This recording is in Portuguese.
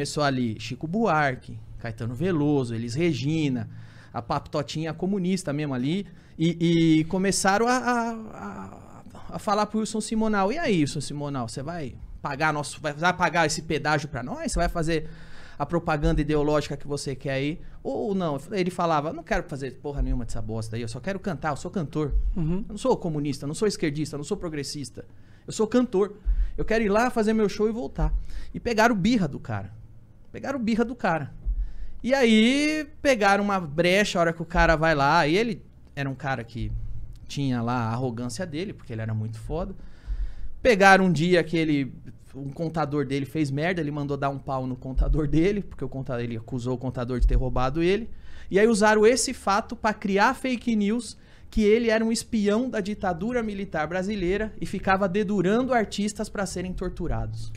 começou ali Chico Buarque, Caetano Veloso, Elis Regina, a paptotinha comunista mesmo ali, e, e começaram a, a, a, o falar pro Wilson Simonal, e aí, Wilson Simonal, você vai pagar nosso, vai pagar esse pedágio para nós? Você vai fazer a propaganda ideológica que você quer aí? Ou não? Ele falava, não quero fazer porra nenhuma dessa bosta aí, eu só quero cantar, eu sou cantor. Uhum. Eu não sou comunista, não sou esquerdista, não sou progressista. Eu sou cantor. Eu quero ir lá fazer meu show e voltar. E pegaram birra do cara. Pegaram birra do cara. E aí pegaram uma brecha a hora que o cara vai lá. E ele era um cara que tinha lá a arrogância dele, porque ele era muito foda. Pegaram um dia que ele. Um contador dele fez merda, ele mandou dar um pau no contador dele, porque o contador, ele acusou o contador de ter roubado ele. E aí usaram esse fato para criar fake news que ele era um espião da ditadura militar brasileira e ficava dedurando artistas para serem torturados.